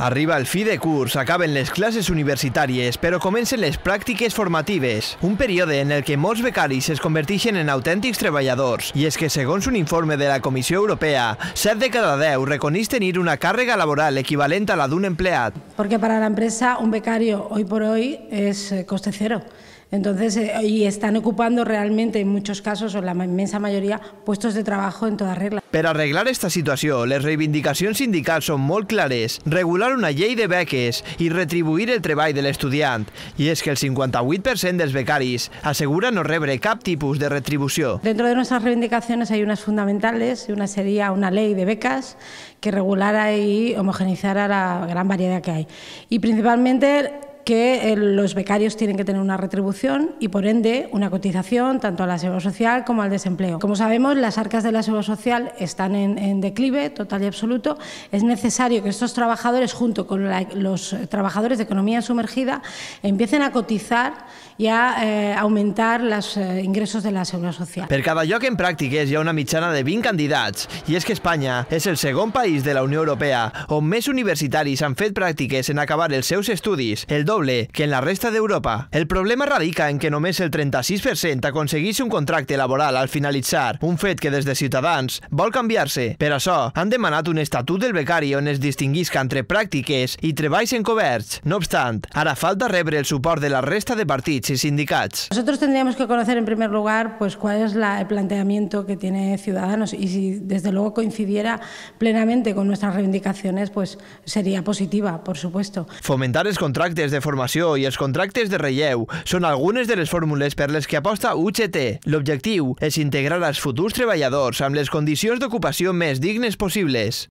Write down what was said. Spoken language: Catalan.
Arriba el fi de curs, acaben les clases universitarias, pero comencen les pràctiques formatives, un periodo en el que molts becaris se converteixen en auténticos treballadors. Y es que, según un informe de la Comisión Europea, 7 de cada 10 reconeix ir una carga laboral equivalente a la de un empleat. Porque para la empresa un becario hoy por hoy es eh, coste cero. Entonces, eh, y están ocupando realmente en muchos casos, o en la inmensa mayoría, puestos de trabajo en toda regla. Per arreglar esta situació, les reivindicacions sindicals són molt clares. Regular una llei de beques i retribuir el treball de l'estudiant. I és que el 58% dels becaris assegura no rebre cap tipus de retribució. Dentro de nuestras reivindicaciones hay unas fundamentales. Una sería una ley de becas que regulara y homogeneizara la gran variedad que hay. Y principalmente que eh, los becarios tienen que tener una retribución y, por ende, una cotización tanto a la seguridad social como al desempleo. Como sabemos, las arcas de la seguridad social están en, declive total y absoluto. Es necesario que estos trabajadores, junto con los trabajadores de economía sumergida, empiecen a cotizar y a eh, aumentar los eh, ingresos de la Seguridad Social. Per cada lloc en pràctiques hi una mitjana de 20 candidats Y es que España es el segundo país de la Unión Europea han fet pràctiques en acabar els seus estudis, el doble que en la resta d'Europa. El problema radica en que només el 36% aconseguís un contracte laboral al finalitzar, un fet que des de Ciutadans vol canviar-se. Per això, han demanat un estatut del becari on es distinguisca entre pràctiques i treballs encoberts. No obstant, ara falta rebre el suport de la resta de partits i sindicats. Nosotros tendríamos que conocer en primer lugar pues, cuál es la, el planteamiento que tiene Ciudadanos y si desde luego coincidiera plenamente con nuestras reivindicaciones, pues sería positiva, por supuesto. Fomentar els contractes de de formació i els contractes de relleu són algunes de les fórmules per les que aposta UGT. L'objectiu és integrar als futurs treballadors amb les condicions d'ocupació més dignes possibles.